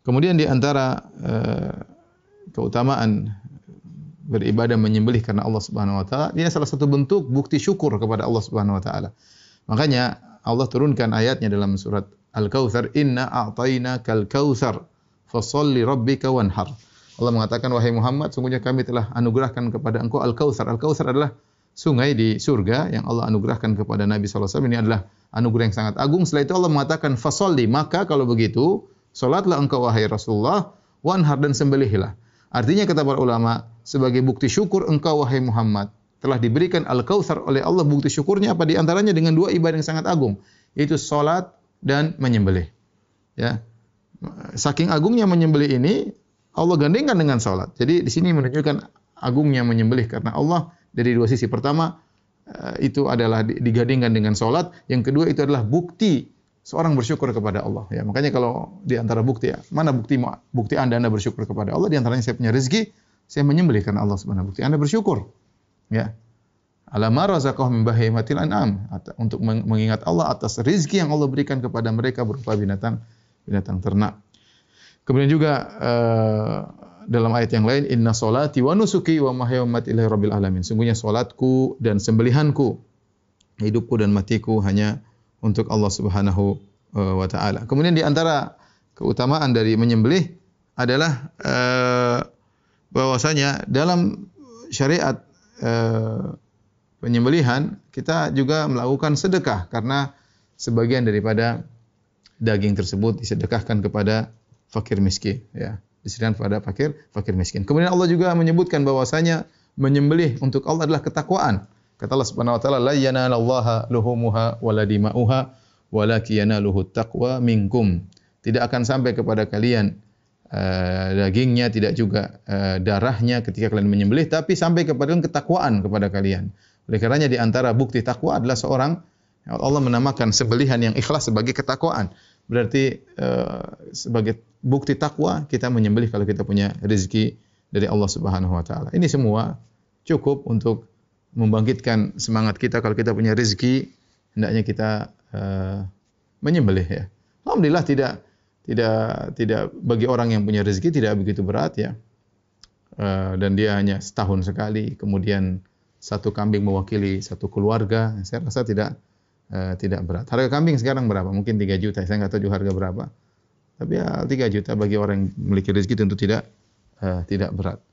Kemudian di antara eh, keutamaan beribadah menyembelih karena Allah Subhanahu wa taala, ini salah satu bentuk bukti syukur kepada Allah Subhanahu wa taala. Makanya Allah turunkan ayatnya dalam surat Al-Kautsar, "Inna a'tainakal kal kautsar, fasholli rabbika wanhar." Allah mengatakan wahai Muhammad, sungguhnya kami telah anugerahkan kepada engkau Al-Kautsar. Al-Kautsar adalah sungai di surga yang Allah anugerahkan kepada Nabi sallallahu alaihi wasallam. Ini adalah anugerah yang sangat agung. Setelah itu Allah mengatakan fasolli, maka kalau begitu Salatlah engkau wahai Rasulullah, wanhar dan sembelihlah. Artinya kata para ulama, sebagai bukti syukur engkau wahai Muhammad telah diberikan al-kautsar oleh Allah bukti syukurnya apa di antaranya dengan dua ibadah yang sangat agung, yaitu salat dan menyembelih. Ya. Saking agungnya menyembelih ini Allah gandengkan dengan salat. Jadi di sini menunjukkan agungnya menyembelih karena Allah dari dua sisi. Pertama, eh, itu adalah digandengkan dengan salat, yang kedua itu adalah bukti seorang bersyukur kepada Allah ya. Makanya kalau di antara bukti ya, mana bukti bukti Anda Anda bersyukur kepada Allah di antaranya saya punya rezeki, saya menyembelih karena Allah sebenarnya bukti Anda bersyukur. Ya. Alama razaqahum min an'am untuk mengingat Allah atas rezeki yang Allah berikan kepada mereka berupa binatang binatang ternak. Kemudian juga uh, dalam ayat yang lain inna solati wa nusuki wa ilahi rabbil alamin. Sungguhnya solatku dan sembelihanku, hidupku dan matiku hanya untuk Allah Subhanahu eh, wa taala. Kemudian di antara keutamaan dari menyembelih adalah uh, bahwasanya dalam syariat uh, penyembelihan kita juga melakukan sedekah karena sebagian daripada daging tersebut disedekahkan kepada fakir miskin ya diserahkan kepada fakir fakir miskin kemudian Allah juga menyebutkan bahwasanya menyembelih untuk Allah adalah ketakwaan Kata Allah Subhanahu wa taala, "La yanalallaha luhumuha wa la dima'uha, walakin yanaluhu taqwa minkum." Tidak akan sampai kepada kalian uh, dagingnya, tidak juga uh, darahnya ketika kalian menyembelih, tapi sampai kepada kalian ketakwaan kepada kalian. Oleh karenanya di antara bukti takwa adalah seorang Allah menamakan sembelihan yang ikhlas sebagai ketakwaan. Berarti uh, sebagai bukti takwa kita menyembelih kalau kita punya rezeki dari Allah Subhanahu wa taala. Ini semua cukup untuk membangkitkan semangat kita kalau kita punya rezeki hendaknya kita uh, menyembelih ya. Alhamdulillah tidak tidak tidak bagi orang yang punya rezeki tidak begitu berat ya. Uh, dan dia hanya setahun sekali kemudian satu kambing mewakili satu keluarga saya rasa tidak uh, tidak berat harga kambing sekarang berapa mungkin 3 juta saya nggak tahu juga harga berapa tapi ya 3 juta bagi orang yang memiliki rezeki tentu tidak uh, tidak berat